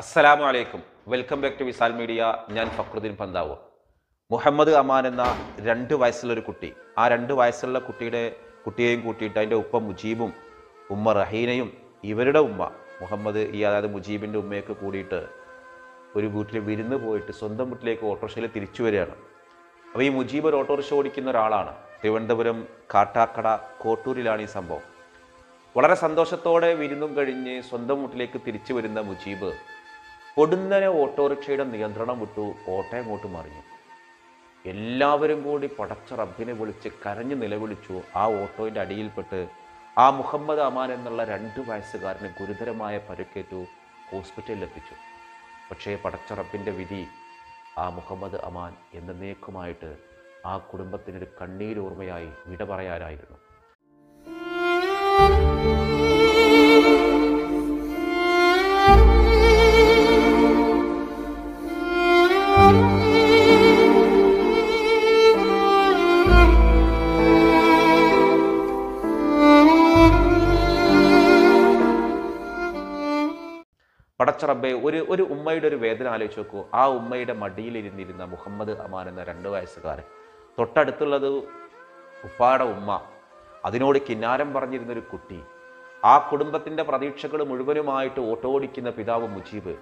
അസ്സലാമു അലൈക്കും welcome back to Visal media ഞാൻ ഫക്രുദ്ദീൻ പന്താവ് മുഹമ്മദ് അമാൻ എന്ന രണ്ട് വയസ്സുള്ള ഒരു കുട്ടി ആ രണ്ട് വയസ്സുള്ള കുട്ടിയുടെ കുട്ടിയെയും കൂട്ടിയിട്ട് അതിൻ്റെ ഉപ്പ മുജീബും ഉമ്മ റഹീനയും ഇവരുടെ ഉമ്മ മുഹമ്മദ് ഈ അതായത് മുജീബിൻ്റെ ഉമ്മയൊക്കെ കൂടിയിട്ട് ഒരു വീട്ടിൽ വിരുന്ന് പോയിട്ട് സ്വന്തം വീട്ടിലേക്ക് ഓട്ടോറിക്ഷയിൽ തിരിച്ചു വരികയാണ് അപ്പോൾ ഈ മുജീബ് ഒരു ഓട്ടോറിക്ഷ ഓടിക്കുന്ന ഒരാളാണ് തിരുവനന്തപുരം കാട്ടാക്കട കോട്ടൂരിലാണ് ഈ സംഭവം വളരെ സന്തോഷത്തോടെ വിരുന്നും കഴിഞ്ഞ് സ്വന്തം വീട്ടിലേക്ക് തിരിച്ചു വരുന്ന മുജീബ് പൊടുന്നനെ ഓട്ടോറിക്ഷയുടെ നിയന്ത്രണം വിട്ടു കോട്ടയം മറിഞ്ഞു എല്ലാവരും കൂടി പടച്ച റബ്ബിനെ വിളിച്ച് കരഞ്ഞു നിലവിളിച്ചു ആ ഓട്ടോയിൻ്റെ അടിയിൽപ്പെട്ട് ആ മുഹമ്മദ് അമാൻ എന്നുള്ള രണ്ട് വയസ്സുകാരന് ഗുരുതരമായ പരുക്കേറ്റു ഹോസ്പിറ്റലിൽ എത്തിച്ചു പക്ഷേ പടച്ച റബ്ബിൻ്റെ വിധി ആ മുഹമ്മദ് അമാൻ എന്നേക്കുമായിട്ട് ആ കുടുംബത്തിനൊരു കണ്ണീരോർമ്മയായി വിട പറയാനായിരുന്നു പടച്ചറബ്ബെ ഒരു ഒരു ഉമ്മയുടെ ഒരു വേദന ആലോചിച്ച് നോക്കൂ ആ ഉമ്മയുടെ മടിയിലിരുന്നിരുന്ന മുഹമ്മദ് അമാൻ എന്ന രണ്ട് വയസ്സുകാരൻ തൊട്ടടുത്തുള്ളത് ഉപ്പാടെ ഉമ്മ അതിനോട് കിന്നാരം പറഞ്ഞിരുന്നൊരു കുട്ടി ആ കുടുംബത്തിൻ്റെ പ്രതീക്ഷകൾ മുഴുവനുമായിട്ട് ഓട്ടോടിക്കുന്ന പിതാവ് മുജീബ്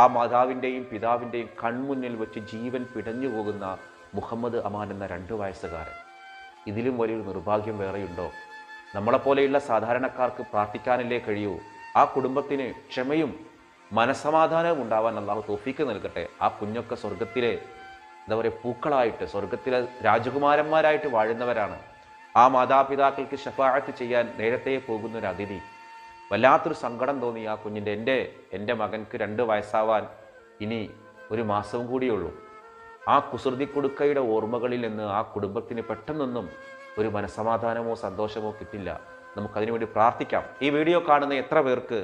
ആ മാതാവിൻ്റെയും പിതാവിൻ്റെയും കൺമുന്നിൽ വെച്ച് ജീവൻ പിടഞ്ഞു പോകുന്ന മുഹമ്മദ് അമാൻ എന്ന രണ്ട് വയസ്സുകാരൻ ഇതിലും വലിയൊരു നിർഭാഗ്യം വേറെയുണ്ടോ നമ്മളെപ്പോലെയുള്ള സാധാരണക്കാർക്ക് പ്രാർത്ഥിക്കാനല്ലേ കഴിയൂ ആ കുടുംബത്തിന് ക്ഷമയും മനസ്സമാധാനവും ഉണ്ടാവാൻ അള്ളാഹു തോഫിക്ക് നൽകട്ടെ ആ കുഞ്ഞൊക്കെ സ്വർഗത്തിലെ എന്താ പറയുക പൂക്കളായിട്ട് സ്വർഗത്തിലെ രാജകുമാരന്മാരായിട്ട് വാഴുന്നവരാണ് ആ മാതാപിതാക്കൾക്ക് ഷഫാഴത്ത് ചെയ്യാൻ നേരത്തെ പോകുന്ന ഒരു അതിഥി വല്ലാത്തൊരു സങ്കടം തോന്നി ആ കുഞ്ഞിൻ്റെ എൻ്റെ എൻ്റെ മകൻക്ക് രണ്ട് വയസ്സാവാൻ ഇനി ഒരു മാസവും കൂടിയുള്ളൂ ആ കുസൃതി കൊടുക്കയുടെ ഓർമ്മകളിൽ നിന്ന് ആ കുടുംബത്തിന് പെട്ടെന്നൊന്നും ഒരു മനസമാധാനമോ സന്തോഷമോ കിട്ടില്ല വേണ്ടി പ്രാർത്ഥിക്കാം ഈ വീഡിയോ കാണുന്ന എത്ര പേർക്ക്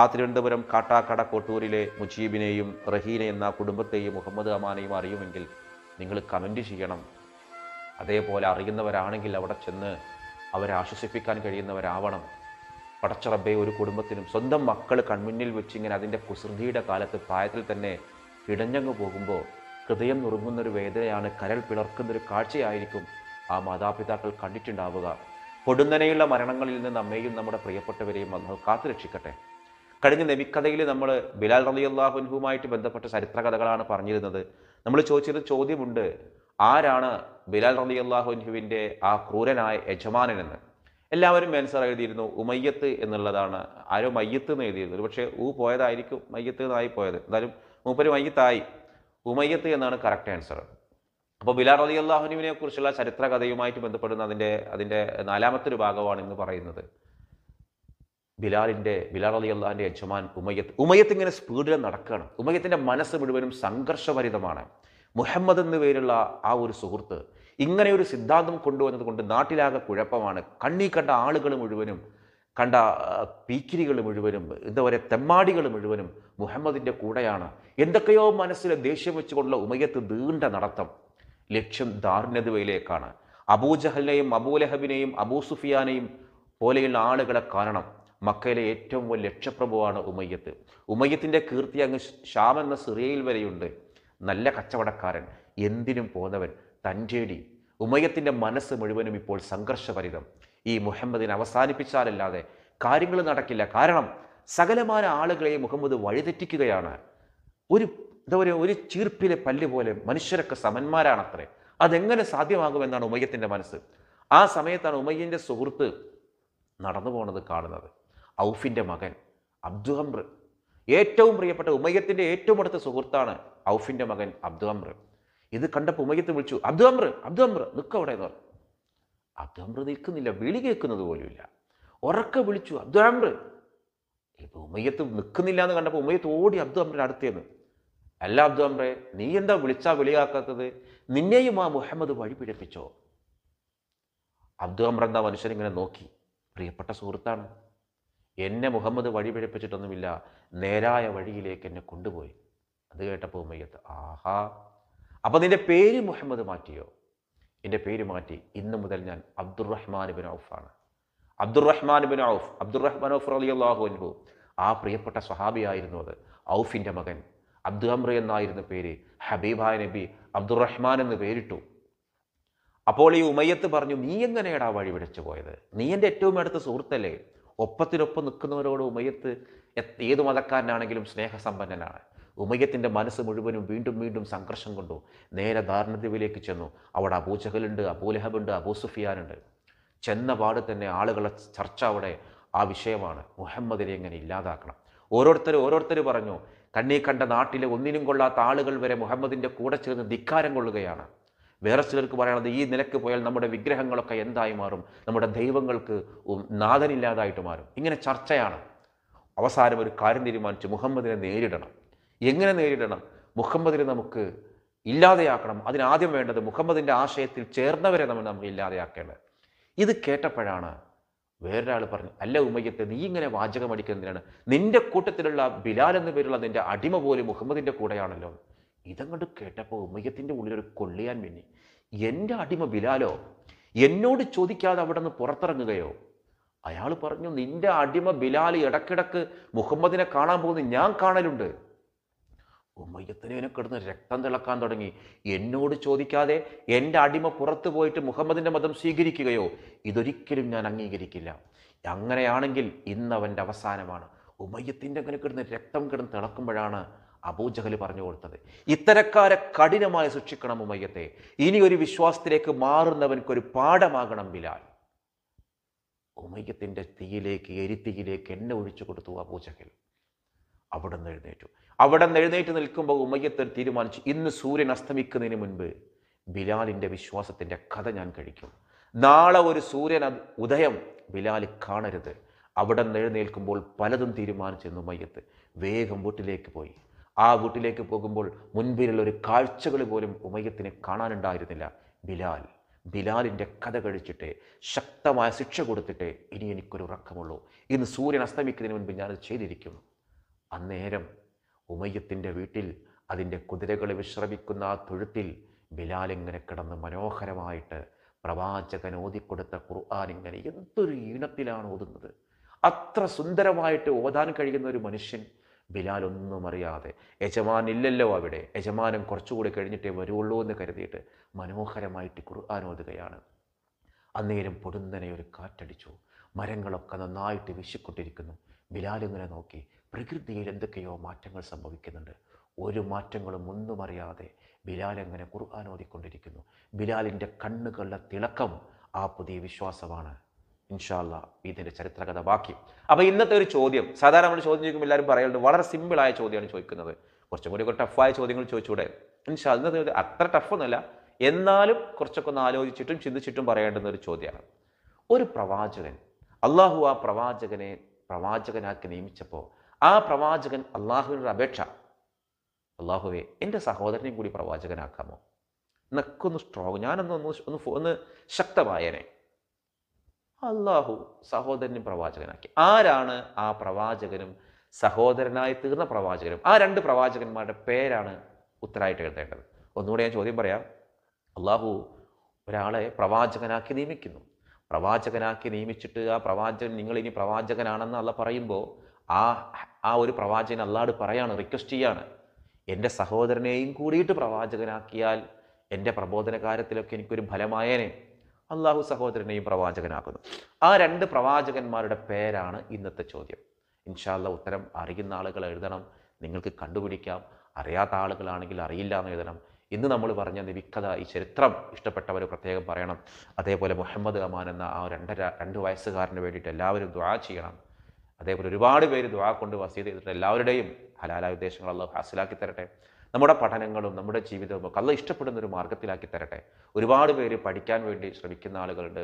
ആ തിരുവനന്തപുരം കാട്ടാക്കട കോട്ടൂരിലെ മുജീബിനെയും റഹീന എന്ന കുടുംബത്തെയും മുഹമ്മദ് അമാനെയും അറിയുമെങ്കിൽ നിങ്ങൾ കമൻറ്റ് ചെയ്യണം അതേപോലെ അറിയുന്നവരാണെങ്കിൽ അവിടെ ചെന്ന് അവരെ ആശ്വസിപ്പിക്കാൻ കഴിയുന്നവരാവണം പടച്ചറബെ ഒരു കുടുംബത്തിനും സ്വന്തം മക്കൾ കൺമുന്നിൽ വെച്ച് ഇങ്ങനെ അതിൻ്റെ കുസൃതിയുടെ കാലത്ത് പ്രായത്തിൽ തന്നെ ഇടഞ്ഞങ്ങ് പോകുമ്പോൾ ഹൃദയം നുറുങ്ങുന്നൊരു വേദനയാണ് കരൾ പിളർക്കുന്നൊരു കാഴ്ചയായിരിക്കും ആ മാതാപിതാക്കൾ കണ്ടിട്ടുണ്ടാവുക പൊടുന്നനെയുള്ള മരണങ്ങളിൽ നിന്ന് നമ്മയും നമ്മുടെ പ്രിയപ്പെട്ടവരെയും അള്ളാഹു കാത്തുരക്ഷിക്കട്ടെ കഴിഞ്ഞ നബിക്കഥയിൽ നമ്മൾ ബിലാൽ റലി അള്ളാഹുൻഹുമായിട്ട് ബന്ധപ്പെട്ട ചരിത്ര കഥകളാണ് പറഞ്ഞിരുന്നത് നമ്മൾ ചോദിച്ചൊരു ചോദ്യമുണ്ട് ആരാണ് ബിലാൽ റലി അള്ളാഹുൻഹുവിൻ്റെ ആ ക്രൂരനായ യജമാനനെന്ന് എല്ലാവരും ആൻസർ എഴുതിയിരുന്നു ഉമയ്യത്ത് എന്നുള്ളതാണ് ആരോ മയ്യത്ത് എന്ന് എഴുതിയിരുന്നു പക്ഷേ ഊ പോയതായിരിക്കും മയ്യത്ത് എന്നായി പോയത് എന്തായാലും മൂപ്പര് മയ്യത്തായി ഉമയ്യത്ത് എന്നാണ് കറക്റ്റ് ആൻസർ അപ്പോൾ ബിലാൽ റലി അള്ളാഹുനുവിനെ കുറിച്ചുള്ള ചരിത്ര കഥയുമായിട്ട് ബന്ധപ്പെടുന്ന അതിൻ്റെ അതിൻ്റെ നാലാമത്തെ ഒരു ഭാഗമാണ് ഇന്ന് പറയുന്നത് ബിലാലിൻ്റെ ബിലാൽ അലി അള്ളാഹിൻ്റെ യജമാൻ ഉമയത്ത് ഉമയത്ത് ഇങ്ങനെ സ്പീഡിൽ നടക്കുകയാണ് ഉമയത്തിൻ്റെ മനസ്സ് മുഴുവനും സംഘർഷഭരിതമാണ് മുഹമ്മദ് എന്ന പേരുള്ള ആ ഒരു സുഹൃത്ത് ഇങ്ങനെ ഒരു സിദ്ധാന്തം കൊണ്ടുവന്നത് കൊണ്ട് നാട്ടിലാകെ കുഴപ്പമാണ് കണ്ണി കണ്ട ആളുകൾ മുഴുവനും കണ്ട പീക്കിരികൾ മുഴുവനും എന്താ പറയുക തെമ്മാടികൾ മുഴുവനും മുഹമ്മദിൻ്റെ കൂടെയാണ് എന്തൊക്കെയോ മനസ്സിലെ ദേഷ്യം വെച്ചുകൊണ്ടുള്ള ഉമയത്ത് നീണ്ട നടത്തം ലക്ഷ്യം ദാരുണ്യതയിലേക്കാണ് അബൂജഹലിനെയും അബൂലഹബിനെയും അബൂ പോലെയുള്ള ആളുകളെ കാരണം മക്കയിലെ ഏറ്റവും വലിയ ലക്ഷപ്രഭുവാണ് ഉമയ്യത്ത് ഉമയ്യത്തിൻ്റെ കീർത്തി അങ്ങ് ഷാം എന്ന സിറിയയിൽ വരെയുണ്ട് നല്ല കച്ചവടക്കാരൻ എന്തിനും പോന്നവൻ തഞ്ചേടി ഉമയ്യത്തിൻ്റെ മനസ്സ് മുഴുവനും ഇപ്പോൾ സംഘർഷഭരിതം ഈ മുഹമ്മദിനെ അവസാനിപ്പിച്ചാലല്ലാതെ കാര്യങ്ങൾ നടക്കില്ല കാരണം സകലമായ ആളുകളെ മുഹമ്മദ് വഴിതെറ്റിക്കുകയാണ് ഒരു എന്താ പറയുക ഒരു ചീർപ്പിലെ പല്ല് പോലെ മനുഷ്യരൊക്കെ സമന്മാരാണത്രേ അതെങ്ങനെ സാധ്യമാകുമെന്നാണ് ഉമയ്യത്തിൻ്റെ മനസ്സ് ആ സമയത്താണ് ഉമയ്യൻ്റെ സുഹൃത്ത് നടന്നു പോണത് കാണുന്നത് ഔഫിൻ്റെ മകൻ അബ്ദുഹമർ ഏറ്റവും പ്രിയപ്പെട്ട ഉമയ്യത്തിൻ്റെ ഏറ്റവും അടുത്ത സുഹൃത്താണ് ഔഫിൻ്റെ മകൻ അബ്ദുഹമർ ഇത് കണ്ടപ്പോൾ ഉമയ്യത്ത് വിളിച്ചു അബ്ദുഹമർ അബ്ദുഹംർ നിൽക്കവിടെ എന്ന് പറഞ്ഞു അബ്ദുഹമർ നിൽക്കുന്നില്ല വിളി കേൾക്കുന്നത് പോലുമില്ല ഉറക്കെ വിളിച്ചു അബ്ദുഹമർ ഇപ്പം ഉമയ്യത്ത് നിൽക്കുന്നില്ല എന്ന് കണ്ടപ്പോൾ ഉമയ്യത്ത് ഓടി അബ്ദുഹംറിൻ്റെ അടുത്തേന്ന് അല്ല അബ്ദുഹംറെ നീ എന്താ വിളിച്ചാ വിളിയാക്കാത്തത് നിന്നെയും ആ മുഹമ്മദ് വഴി പിടിപ്പിച്ചോ അബ്ദുഹംർ എന്ന ഇങ്ങനെ നോക്കി പ്രിയപ്പെട്ട സുഹൃത്താണ് എന്നെ മുഹമ്മദ് വഴി പിഴപ്പിച്ചിട്ടൊന്നുമില്ല നേരായ വഴിയിലേക്ക് എന്നെ കൊണ്ടുപോയി അത് കേട്ടപ്പോൾ ഉമ്മയ്യത്ത് ആഹാ അപ്പോൾ നിൻ്റെ പേര് മുഹമ്മദ് മാറ്റിയോ എൻ്റെ പേര് മാറ്റി ഇന്ന് മുതൽ ഞാൻ അബ്ദുറഹ്മാൻ ബിൻ ഔഫാണ് Abdurrahman bin Auf Abdurrahman Auf അലി അള്ളാഹു അൻഹു ആ പ്രിയപ്പെട്ട സ്വഹാബിയായിരുന്നു അത് ഔഫിൻ്റെ മകൻ അബ്ദുൽ അമ്ര എന്നായിരുന്നു പേര് ഹബീബായ നബി അബ്ദുറഹ്മാൻ എന്ന് പേരിട്ടു അപ്പോൾ ഈ ഉമയ്യത്ത് പറഞ്ഞു നീ ആ വഴി വിളിച്ചു പോയത് നീ എൻ്റെ ഏറ്റവും അടുത്ത സുഹൃത്തല്ലേ ഒപ്പത്തിനൊപ്പം നിൽക്കുന്നവരോട് ഉമയത്ത് ഏത് മതക്കാരനാണെങ്കിലും സ്നേഹസമ്പന്നനാണ് ഉമയത്തിൻ്റെ മനസ്സ് മുഴുവനും വീണ്ടും വീണ്ടും സംഘർഷം കൊണ്ടു നേരെ ദാരുണതയിലേക്ക് ചെന്നു അവിടെ അബൂചഹലുണ്ട് അബൂലഹബുണ്ട് അബൂസുഫിയാനുണ്ട് ചെന്ന പാട് തന്നെ ആളുകളെ ചർച്ച അവിടെ ആ വിഷയമാണ് മുഹമ്മദിനെ എങ്ങനെ ഇല്ലാതാക്കണം ഓരോരുത്തർ ഓരോരുത്തർ പറഞ്ഞു കണ്ണീ കണ്ട നാട്ടിലെ ഒന്നിനും കൊള്ളാത്ത ആളുകൾ വരെ മുഹമ്മദിൻ്റെ കൂടെ ചേർന്ന് ധിക്കാരം കൊള്ളുകയാണ് വേറെ ചിലർക്ക് പറയണത് ഈ നിലക്ക് പോയാൽ നമ്മുടെ വിഗ്രഹങ്ങളൊക്കെ എന്തായി മാറും നമ്മുടെ ദൈവങ്ങൾക്ക് നാഥനില്ലാതായിട്ട് മാറും ഇങ്ങനെ ചർച്ചയാണ് അവസാനം ഒരു കാര്യം തീരുമാനിച്ച് മുഹമ്മദിനെ നേരിടണം എങ്ങനെ നേരിടണം മുഹമ്മദിനെ നമുക്ക് ഇല്ലാതെയാക്കണം അതിനാദ്യം വേണ്ടത് മുഹമ്മദിൻ്റെ ആശയത്തിൽ ചേർന്നവരെ നമ്മൾ നമുക്ക് ഇല്ലാതെയാക്കേണ്ടത് ഇത് കേട്ടപ്പോഴാണ് വേറൊരാൾ പറഞ്ഞു അല്ല ഉമ്മയ്യത്തെ നീ ഇങ്ങനെ വാചകം അടിക്കുന്നതിനാണ് നിന്റെ കൂട്ടത്തിലുള്ള ബിലാൽ എന്ന പേരുള്ള നിന്റെ അടിമ പോലും മുഹമ്മദിൻ്റെ കൂടെയാണല്ലോ കണ്ട് കേട്ടപ്പോൾ ഉമ്മയ്യത്തിൻ്റെ ഉള്ളിലൊരു കൊള്ളിയാൻ മിന്നി എൻ്റെ അടിമ ബിലാലോ എന്നോട് ചോദിക്കാതെ അവിടെ നിന്ന് പുറത്തിറങ്ങുകയോ അയാൾ പറഞ്ഞു നിന്റെ അടിമ ബിലാൽ ഇടക്കിടക്ക് മുഹമ്മദിനെ കാണാൻ പോകുന്നു ഞാൻ കാണലുണ്ട് ഉമ്മയ്യത്തിനെ കിടന്ന് രക്തം തിളക്കാൻ തുടങ്ങി എന്നോട് ചോദിക്കാതെ എൻ്റെ അടിമ പുറത്തു പോയിട്ട് മുഹമ്മദിൻ്റെ മതം സ്വീകരിക്കുകയോ ഇതൊരിക്കലും ഞാൻ അംഗീകരിക്കില്ല അങ്ങനെയാണെങ്കിൽ ഇന്ന് അവൻ്റെ അവസാനമാണ് ഉമ്മയ്യത്തിൻ്റെ അങ്ങനെ കിടന്ന് രക്തം കിടന്ന് തിളക്കുമ്പോഴാണ് അബൂജഹൽ പറഞ്ഞു കൊടുത്തത് ഇത്തരക്കാരെ കഠിനമായി സൂക്ഷിക്കണം ഉമയ്യത്തെ ഇനി ഒരു വിശ്വാസത്തിലേക്ക് മാറുന്നവൻക്കൊരു പാഠമാകണം ബിലാൽ ഉമയ്യത്തിൻ്റെ തീയിലേക്ക് എരിത്തിയിലേക്ക് എന്നെ ഒഴിച്ചു കൊടുത്തു അബൂജഹൽ അവിടെ നിന്ന് എഴുന്നേറ്റു അവിടെ നിന്ന് എഴുന്നേറ്റ് നിൽക്കുമ്പോൾ ഉമയ്യത്ത് തീരുമാനിച്ചു ഇന്ന് സൂര്യൻ അസ്തമിക്കുന്നതിന് മുൻപ് ബിലാലിൻ്റെ വിശ്വാസത്തിൻ്റെ കഥ ഞാൻ കഴിക്കും നാളെ ഒരു സൂര്യൻ ഉദയം ബിലാൽ കാണരുത് അവിടെ നിന്ന് എഴുന്നേൽക്കുമ്പോൾ പലതും തീരുമാനിച്ചിരുന്നു മയ്യത്ത് വേഗം വീട്ടിലേക്ക് പോയി ആ വീട്ടിലേക്ക് പോകുമ്പോൾ മുൻപിലുള്ള ഒരു കാഴ്ചകൾ പോലും ഉമയത്തിന് കാണാനുണ്ടായിരുന്നില്ല ബിലാൽ ബിലാലിൻ്റെ കഥ കഴിച്ചിട്ട് ശക്തമായ ശിക്ഷ കൊടുത്തിട്ട് ഇനി എനിക്കൊരു ഉറക്കമുള്ളൂ ഇന്ന് സൂര്യൻ അസ്തമിക്കുന്നതിന് മുൻപ് ഞാനത് ചെയ്തിരിക്കും അന്നേരം ഉമയ്യത്തിൻ്റെ വീട്ടിൽ അതിൻ്റെ കുതിരകളെ വിശ്രമിക്കുന്ന ആ തൊഴുത്തിൽ ബിലാൽ ഇങ്ങനെ കിടന്ന് മനോഹരമായിട്ട് പ്രവാചകൻ ഓതിക്കൊടുത്ത ഖുർആൻ ഇങ്ങനെ എന്തൊരു ഈണത്തിലാണ് ഓതുന്നത് അത്ര സുന്ദരമായിട്ട് ഓതാൻ കഴിയുന്ന ഒരു മനുഷ്യൻ ബിലാൽ ഒന്നും അറിയാതെ യജമാൻ ഇല്ലല്ലോ അവിടെ യജമാനം കുറച്ചുകൂടി കഴിഞ്ഞിട്ടേ വരുള്ളൂ എന്ന് കരുതിയിട്ട് മനോഹരമായിട്ട് ഖുർആൻ ഓതുകയാണ് അന്നേരം പൊടുന്നനെ ഒരു കാറ്റടിച്ചു മരങ്ങളൊക്കെ നന്നായിട്ട് വിശിക്കൊണ്ടിരിക്കുന്നു ബിലാൽ ഇങ്ങനെ നോക്കി പ്രകൃതിയിൽ എന്തൊക്കെയോ മാറ്റങ്ങൾ സംഭവിക്കുന്നുണ്ട് ഒരു മാറ്റങ്ങളും ഒന്നും അറിയാതെ ബിലാൽ അങ്ങനെ ഖുർആൻ ഓതിക്കൊണ്ടിരിക്കുന്നു ബിലാലിൻ്റെ കണ്ണുകളുടെ തിളക്കം ആ പുതിയ വിശ്വാസമാണ് ഇൻഷാല്ല ഇതിൻ്റെ ചരിത്ര കഥ ബാക്കി അപ്പോൾ ഇന്നത്തെ ഒരു ചോദ്യം സാധാരണ നമ്മൾ ചോദ്യം ചോദിക്കുമ്പോൾ എല്ലാവരും പറയുന്നത് വളരെ സിമ്പിളായ ചോദ്യമാണ് ചോദിക്കുന്നത് കുറച്ചും കൂടി ഒക്കെ ടഫായ ചോദ്യങ്ങൾ ചോദിച്ചൂടെ ഇൻഷാ ഇന്നത്തെ അത്ര ടഫൊന്നുമല്ല എന്നാലും കുറച്ചൊക്കെ ഒന്ന് ആലോചിച്ചിട്ടും ചിന്തിച്ചിട്ടും പറയേണ്ടുന്ന ഒരു ചോദ്യമാണ് ഒരു പ്രവാചകൻ അള്ളാഹു ആ പ്രവാചകനെ പ്രവാചകനാക്കി നിയമിച്ചപ്പോൾ ആ പ്രവാചകൻ അള്ളാഹുവിനൊരു അപേക്ഷ അള്ളാഹുവേ എൻ്റെ സഹോദരനെയും കൂടി പ്രവാചകനാക്കാമോ എന്നൊക്കെ ഒന്ന് സ്ട്രോങ് ഞാനൊന്ന് ഒന്ന് ഒന്ന് ഒന്ന് ശക്തമായേനെ അള്ളാഹു സഹോദരനും പ്രവാചകനാക്കി ആരാണ് ആ പ്രവാചകനും സഹോദരനായി തീർന്ന പ്രവാചകനും ആ രണ്ട് പ്രവാചകന്മാരുടെ പേരാണ് ഉത്തരായിട്ട് എഴുതേണ്ടത് ഒന്നുകൂടെ ഞാൻ ചോദ്യം പറയാം അള്ളാഹു ഒരാളെ പ്രവാചകനാക്കി നിയമിക്കുന്നു പ്രവാചകനാക്കി നിയമിച്ചിട്ട് ആ പ്രവാചകൻ നിങ്ങൾ ഇനി പ്രവാചകനാണെന്ന് അല്ല പറയുമ്പോൾ ആ ആ ഒരു പ്രവാചകൻ അല്ലാട് പറയാണ് റിക്വസ്റ്റ് ചെയ്യാണ് എൻ്റെ സഹോദരനെയും കൂടിയിട്ട് പ്രവാചകനാക്കിയാൽ എൻ്റെ പ്രബോധന കാര്യത്തിലൊക്കെ എനിക്കൊരു ഫലമായേനെ അള്ളാഹു സഹോദരനെയും പ്രവാചകനാക്കുന്നു ആ രണ്ട് പ്രവാചകന്മാരുടെ പേരാണ് ഇന്നത്തെ ചോദ്യം ഇൻഷാല്ല ഉത്തരം അറിയുന്ന ആളുകൾ എഴുതണം നിങ്ങൾക്ക് കണ്ടുപിടിക്കാം അറിയാത്ത ആളുകളാണെങ്കിൽ അറിയില്ല എന്ന് എഴുതണം ഇന്ന് നമ്മൾ പറഞ്ഞ നിവിക്കഥ ഈ ചരിത്രം ഇഷ്ടപ്പെട്ടവർ പ്രത്യേകം പറയണം അതേപോലെ മുഹമ്മദ് അമാൻ എന്ന ആ രണ്ടര രണ്ട് വയസ്സുകാരന് വേണ്ടിയിട്ട് എല്ലാവരും ദ്വാ ചെയ്യണം അതേപോലെ ഒരുപാട് പേര് ദ്വാ കൊണ്ട് വസീത് ചെയ്തിട്ട് എല്ലാവരുടെയും ഹലാല ഉദ്ദേശങ്ങൾ ഹാസിലാക്കി തരട്ടെ നമ്മുടെ പഠനങ്ങളും നമ്മുടെ ജീവിതവും ഒക്കെ അല്ല ഇഷ്ടപ്പെടുന്ന ഒരു മാർഗത്തിലാക്കി തരട്ടെ ഒരുപാട് പേര് പഠിക്കാൻ വേണ്ടി ശ്രമിക്കുന്ന ആളുകളുണ്ട്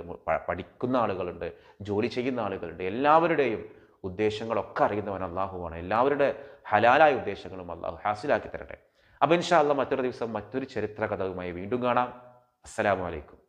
പഠിക്കുന്ന ആളുകളുണ്ട് ജോലി ചെയ്യുന്ന ആളുകളുണ്ട് എല്ലാവരുടെയും ഉദ്ദേശങ്ങളൊക്കെ അറിയുന്നവൻ അള്ളാഹുവാണ് എല്ലാവരുടെ ഹലാലായ ഉദ്ദേശങ്ങളും അള്ളാഹു ഹാസിലാക്കി തരട്ടെ അപ്പം ഇൻഷാ അല്ല മറ്റൊരു ദിവസം മറ്റൊരു ചരിത്ര കഥവുമായി വീണ്ടും കാണാം അസ്സലാമലൈക്കും